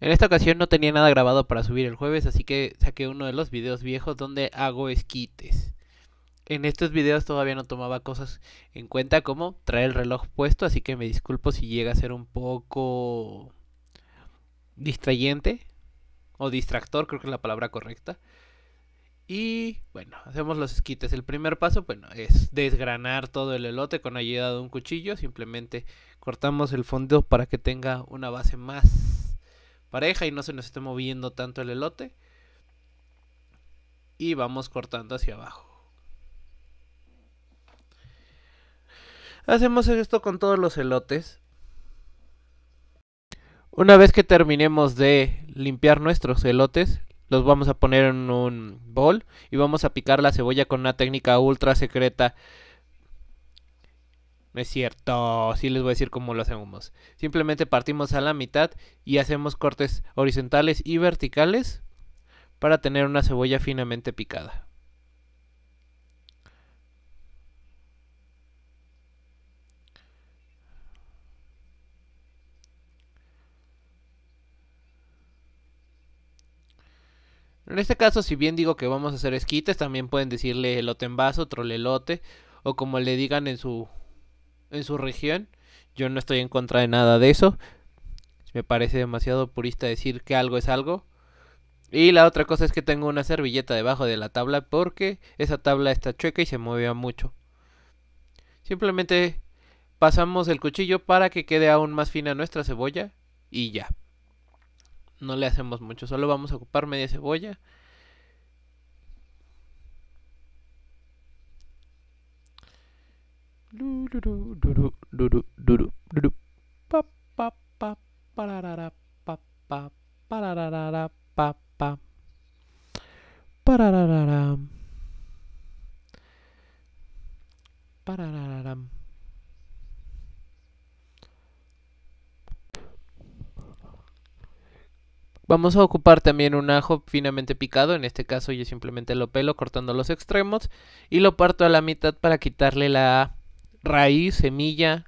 En esta ocasión no tenía nada grabado para subir el jueves, así que saqué uno de los videos viejos donde hago esquites. En estos videos todavía no tomaba cosas en cuenta como traer el reloj puesto, así que me disculpo si llega a ser un poco distrayente o distractor, creo que es la palabra correcta. Y bueno, hacemos los esquites. El primer paso, bueno, es desgranar todo el elote con ayuda de un cuchillo. Simplemente cortamos el fondo para que tenga una base más pareja y no se nos esté moviendo tanto el elote. Y vamos cortando hacia abajo. Hacemos esto con todos los elotes. Una vez que terminemos de limpiar nuestros elotes, los vamos a poner en un bol y vamos a picar la cebolla con una técnica ultra secreta es cierto, si les voy a decir cómo lo hacemos. Simplemente partimos a la mitad y hacemos cortes horizontales y verticales para tener una cebolla finamente picada. En este caso, si bien digo que vamos a hacer esquites, también pueden decirle elote en vaso, trolelote, o como le digan en su en su región. Yo no estoy en contra de nada de eso. Me parece demasiado purista decir que algo es algo. Y la otra cosa es que tengo una servilleta debajo de la tabla porque esa tabla está chueca y se movía mucho. Simplemente pasamos el cuchillo para que quede aún más fina nuestra cebolla y ya. No le hacemos mucho, solo vamos a ocupar media cebolla Vamos a ocupar también un ajo finamente picado, en este caso yo simplemente lo pelo cortando los extremos y lo parto a la mitad para quitarle la raíz, semilla,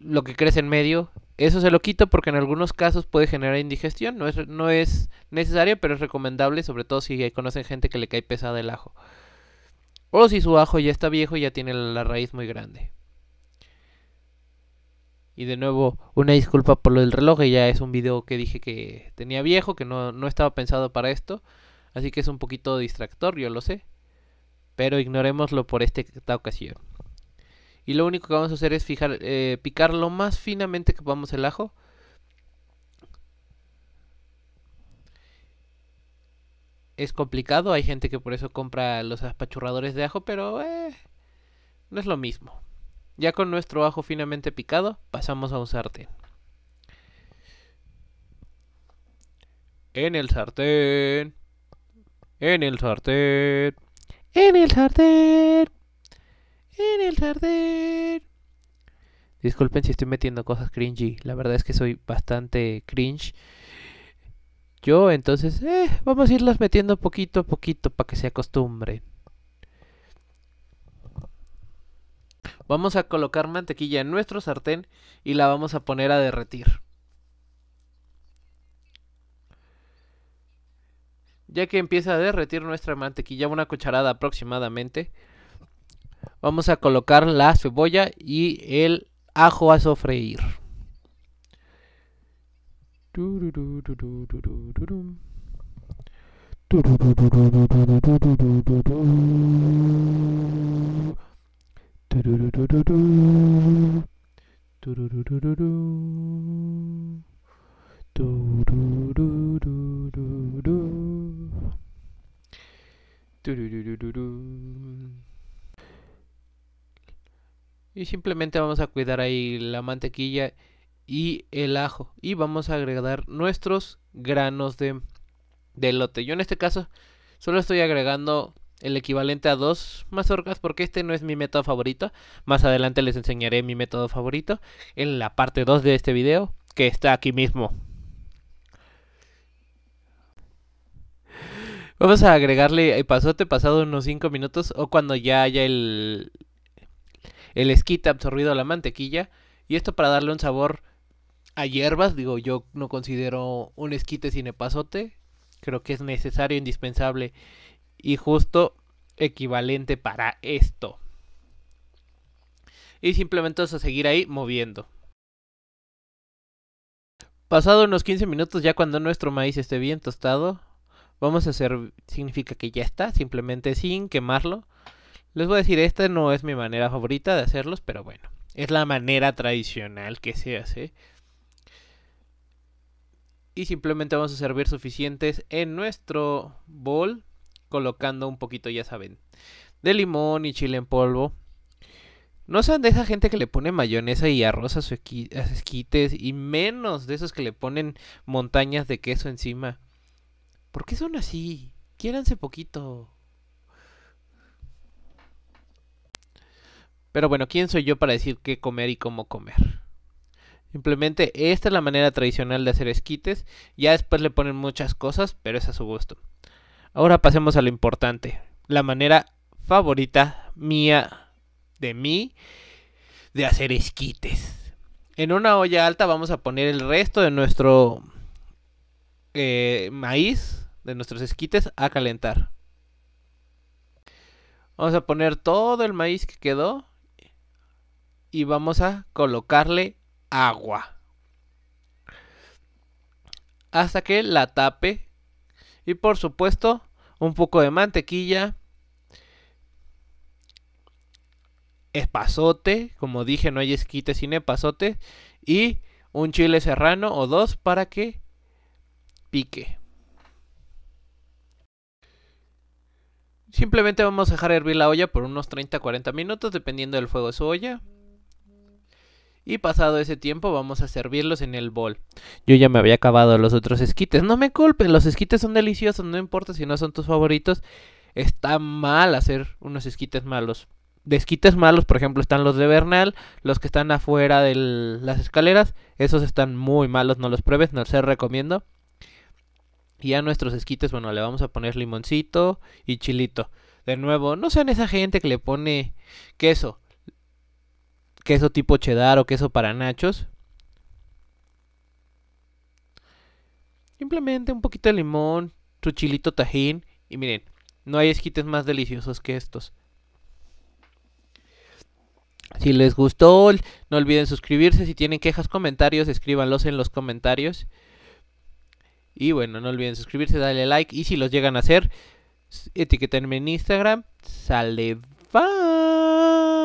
lo que crece en medio. Eso se lo quito porque en algunos casos puede generar indigestión. No es, no es necesario, pero es recomendable, sobre todo si conocen gente que le cae pesada el ajo. O si su ajo ya está viejo y ya tiene la raíz muy grande. Y de nuevo, una disculpa por lo del reloj, ya es un video que dije que tenía viejo, que no estaba pensado para esto. Así que es un poquito distractor, yo lo sé. Pero ignorémoslo por este, esta ocasión. Y lo único que vamos a hacer es eh, picar lo más finamente que podamos el ajo. Es complicado, hay gente que por eso compra los apachurradores de ajo, pero eh, no es lo mismo. Ya con nuestro ajo finamente picado, pasamos a un sartén. En el sartén. En el sartén. En el sartén En el sartén Disculpen si estoy metiendo cosas cringy. La verdad es que soy bastante cringe. Yo entonces, eh, vamos a irlas metiendo poquito a poquito para que se acostumbre Vamos a colocar mantequilla en nuestro sartén y la vamos a poner a derretir. Ya que empieza a derretir nuestra mantequilla una cucharada aproximadamente, vamos a colocar la cebolla y el ajo a sofreír. Y simplemente vamos a cuidar ahí la mantequilla y el ajo. Y vamos a agregar nuestros granos de, lote. Yo en este caso solo estoy agregando el equivalente a dos mazorcas porque este no es mi método favorito. Más adelante les enseñaré mi método favorito en la parte 2 de este video que está aquí mismo. Vamos a agregarle eh, pasote pasado unos 5 minutos o cuando ya haya el, el esquite absorbido la mantequilla. Y esto para darle un sabor a hierbas. Digo, yo no considero un esquite sin epazote. Creo que es necesario, indispensable y justo equivalente para esto. Y simplemente vamos a seguir ahí moviendo. Pasado unos 15 minutos ya cuando nuestro maíz esté bien tostado, Vamos a hacer, significa que ya está, simplemente sin quemarlo. Les voy a decir, esta no es mi manera favorita de hacerlos, pero bueno, es la manera tradicional que se hace. Y simplemente vamos a servir suficientes en nuestro bol, colocando un poquito, ya saben, de limón y chile en polvo. No sean de esa gente que le pone mayonesa y arroz a sus esquites y menos de esos que le ponen montañas de queso encima. ¿Por qué son así? Quiéranse poquito. Pero bueno, ¿quién soy yo para decir qué comer y cómo comer? Simplemente esta es la manera tradicional de hacer esquites. Ya después le ponen muchas cosas, pero es a su gusto. Ahora pasemos a lo importante. La manera favorita mía, de mí, de hacer esquites. En una olla alta vamos a poner el resto de nuestro eh, maíz de nuestros esquites a calentar. Vamos a poner todo el maíz que quedó y vamos a colocarle agua. Hasta que la tape. Y por supuesto, un poco de mantequilla. espazote, como dije, no hay esquite sin espazote Y un chile serrano o dos para que pique. Simplemente vamos a dejar hervir la olla por unos 30-40 minutos dependiendo del fuego de su olla. Y pasado ese tiempo vamos a servirlos en el bol. Yo ya me había acabado los otros esquites. No me culpen, los esquites son deliciosos, no importa si no son tus favoritos. Está mal hacer unos esquites malos. De esquites malos, por ejemplo, están los de Bernal, los que están afuera de las escaleras. Esos están muy malos, no los pruebes, no se recomiendo. Y a nuestros esquites, bueno, le vamos a poner limoncito y chilito. De nuevo, no sean esa gente que le pone queso. Queso tipo cheddar o queso para nachos. Simplemente un poquito de limón, su chilito tajín. Y miren, no hay esquites más deliciosos que estos. Si les gustó, no olviden suscribirse. Si tienen quejas, comentarios, escríbanlos en los comentarios. Y bueno, no olviden suscribirse, darle like. Y si los llegan a hacer, etiquetenme en Instagram. Sale, bye.